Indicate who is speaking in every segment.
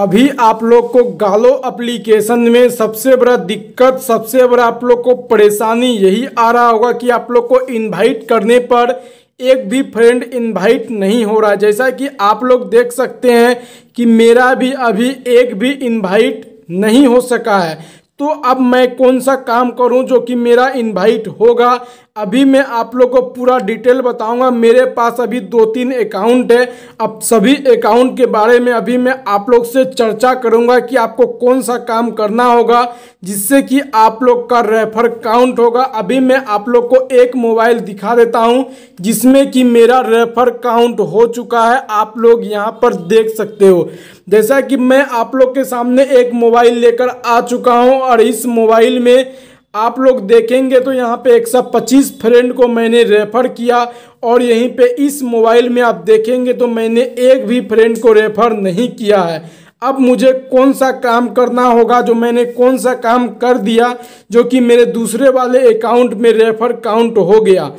Speaker 1: अभी आप लोग को गालो एप्लीकेशन में सबसे बड़ा दिक्कत सबसे बड़ा आप लोग को परेशानी यही आ रहा होगा कि आप लोग को इनवाइट करने पर एक भी फ्रेंड इनवाइट नहीं हो रहा जैसा कि आप लोग देख सकते हैं कि मेरा भी अभी एक भी इनवाइट नहीं हो सका है तो अब मैं कौन सा काम करूं जो कि मेरा इनवाइट होगा अभी मैं आप लोग को पूरा डिटेल बताऊंगा मेरे पास अभी दो तीन अकाउंट है अब सभी अकाउंट के बारे में अभी मैं आप लोग से चर्चा करूंगा कि आपको कौन सा काम करना होगा जिससे कि आप लोग का रेफर काउंट होगा अभी मैं आप लोग को एक मोबाइल दिखा देता हूं जिसमें कि मेरा रेफर काउंट हो चुका है आप लोग यहाँ पर देख सकते हो जैसा कि मैं आप लोग के सामने एक मोबाइल लेकर आ चुका हूँ और इस मोबाइल में आप लोग देखेंगे तो यहाँ पे 125 फ्रेंड को मैंने रेफ़र किया और यहीं पे इस मोबाइल में आप देखेंगे तो मैंने एक भी फ्रेंड को रेफ़र नहीं किया है अब मुझे कौन सा काम करना होगा जो मैंने कौन सा काम कर दिया जो कि मेरे दूसरे वाले अकाउंट में रेफ़र काउंट हो गया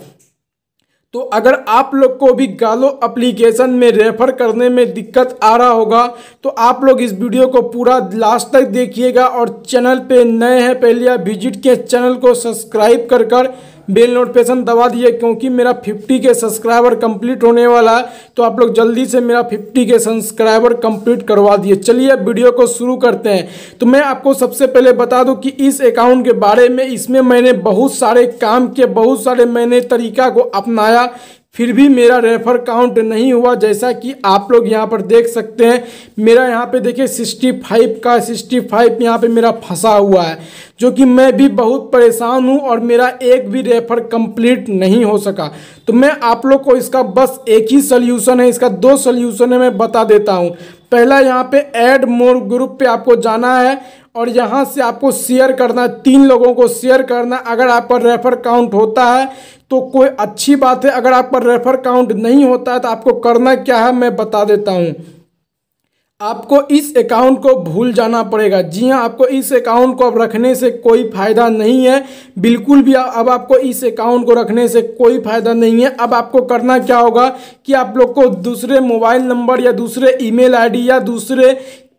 Speaker 1: तो अगर आप लोग को भी गालो एप्लीकेशन में रेफर करने में दिक्कत आ रहा होगा तो आप लोग इस वीडियो को पूरा लास्ट तक देखिएगा और चैनल पे नए हैं पहले विजिट के चैनल को सब्सक्राइब कर कर बेल नोटिफिकेशन दबा दिए क्योंकि मेरा 50 के सब्सक्राइबर कंप्लीट होने वाला है तो आप लोग जल्दी से मेरा 50 के सब्सक्राइबर कंप्लीट करवा दिए चलिए वीडियो को शुरू करते हैं तो मैं आपको सबसे पहले बता दूं कि इस अकाउंट के बारे में इसमें मैंने बहुत सारे काम किए बहुत सारे मैंने तरीका को अपनाया फिर भी मेरा रेफर काउंट नहीं हुआ जैसा कि आप लोग यहाँ पर देख सकते हैं मेरा यहाँ पे देखिए 65 का 65 यहाँ पर मेरा फंसा हुआ है जो कि मैं भी बहुत परेशान हूँ और मेरा एक भी रेफर कंप्लीट नहीं हो सका तो मैं आप लोग को इसका बस एक ही सल्यूशन है इसका दो सोल्यूशन है मैं बता देता हूँ पहला यहाँ पे ऐड मोर ग्रुप पे आपको जाना है और यहाँ से आपको शेयर करना है तीन लोगों को शेयर करना अगर आपका रेफर काउंट होता है तो कोई अच्छी बात है अगर आपका रेफर काउंट नहीं होता है तो आपको करना क्या है मैं बता देता हूँ आपको इस अकाउंट को भूल जाना पड़ेगा जी हाँ आपको इस अकाउंट को अब रखने से कोई फ़ायदा नहीं है बिल्कुल भी अब आपको इस अकाउंट को रखने से कोई फ़ायदा नहीं है अब आपको करना क्या होगा कि आप लोग को दूसरे मोबाइल नंबर या दूसरे ईमेल आईडी या दूसरे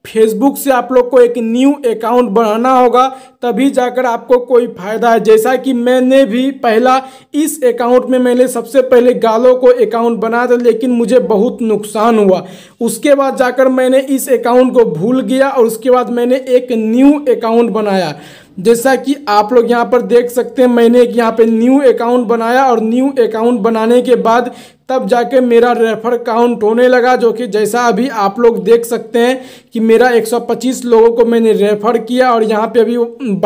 Speaker 1: फेसबुक से आप लोग को एक न्यू अकाउंट बनाना होगा तभी जाकर आपको कोई फायदा है जैसा कि मैंने भी पहला इस अकाउंट में मैंने सबसे पहले गालो को अकाउंट बनाया था लेकिन मुझे बहुत नुकसान हुआ उसके बाद जाकर मैंने इस अकाउंट को भूल गया और उसके बाद मैंने एक न्यू अकाउंट बनाया जैसा कि आप लोग यहाँ पर देख सकते हैं मैंने एक यहाँ पे न्यू अकाउंट बनाया और न्यू अकाउंट बनाने के बाद तब जाके मेरा रेफर काउंट होने लगा जो कि जैसा अभी आप लोग देख सकते हैं कि मेरा 125 लोगों को मैंने रेफर किया और यहाँ पे अभी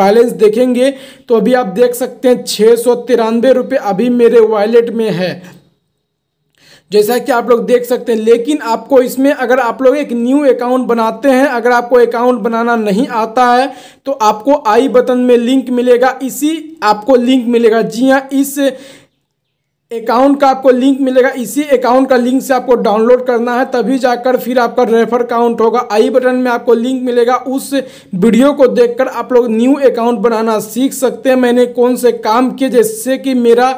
Speaker 1: बैलेंस देखेंगे तो अभी आप देख सकते हैं छः सौ तिरानवे रुपये अभी मेरे वॉलेट में है जैसा कि आप लोग देख सकते हैं लेकिन आपको इसमें अगर आप लोग एक न्यू अकाउंट बनाते हैं अगर आपको अकाउंट बनाना नहीं आता है तो आपको आई बटन में लिंक मिलेगा इसी आपको लिंक मिलेगा जी हाँ इस अकाउंट का आपको लिंक मिलेगा इसी अकाउंट का लिंक से आपको डाउनलोड करना है तभी जाकर फिर आपका रेफर अकाउंट होगा आई बटन में आपको लिंक मिलेगा उस वीडियो को देखकर आप लोग न्यू अकाउंट बनाना सीख सकते हैं मैंने कौन से काम किए जिससे कि मेरा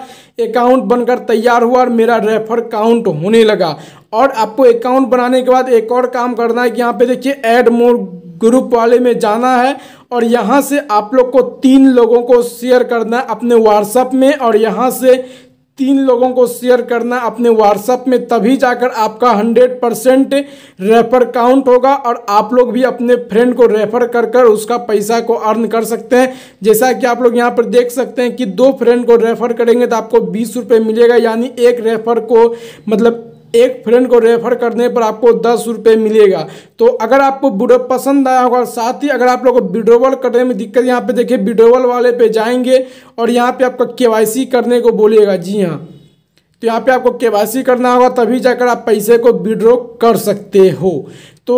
Speaker 1: अकाउंट बनकर तैयार हुआ और मेरा रेफर काउंट होने लगा और आपको अकाउंट बनाने के बाद एक और काम करना है कि यहाँ पे देखिए एड मोर ग्रुप वाले में जाना है और यहाँ से आप लोग को तीन लोगों को शेयर करना है अपने व्हाट्सअप में और यहाँ से तीन लोगों को शेयर करना अपने व्हाट्सअप में तभी जाकर आपका हंड्रेड परसेंट रेफर काउंट होगा और आप लोग भी अपने फ्रेंड को रेफर कर कर उसका पैसा को अर्न कर सकते हैं जैसा कि आप लोग यहाँ पर देख सकते हैं कि दो फ्रेंड को रेफर करेंगे तो आपको बीस रुपये मिलेगा यानी एक रेफर को मतलब एक फ्रेंड को रेफर करने पर आपको दस रुपये मिलेगा तो अगर आपको वीडियो पसंद आया होगा साथ ही अगर आप लोगों को विड्रोवल करने में दिक्कत यहाँ पे देखिए विड्रोवल वाले पे जाएंगे और यहाँ पे आपका केवाईसी करने को बोलेगा जी हाँ तो यहाँ पे आपको केवाईसी करना होगा तभी जाकर आप पैसे को विड्रो कर सकते हो तो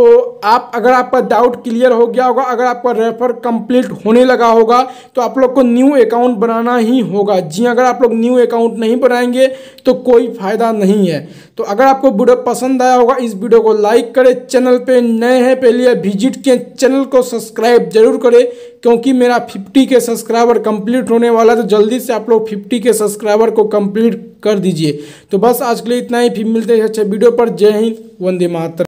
Speaker 1: आप अगर आपका डाउट क्लियर हो गया होगा अगर आपका रेफर कंप्लीट होने लगा होगा तो आप लोग को न्यू अकाउंट बनाना ही होगा जी हाँ, अगर आप लोग न्यू अकाउंट नहीं बनाएंगे तो कोई फ़ायदा नहीं है तो अगर आपको वीडियो पसंद आया होगा इस वीडियो को लाइक करें चैनल पे नए हैं पहले विजिट किए चैनल को सब्सक्राइब जरूर करें क्योंकि मेरा फिफ्टी के सब्सक्राइबर कंप्लीट होने वाला है तो जल्दी से आप लोग फिफ्टी के सब्सक्राइबर को कंप्लीट कर दीजिए तो बस आज के लिए इतना ही फिर मिलते हैं अच्छे वीडियो पर जय हिंद वंदे मातर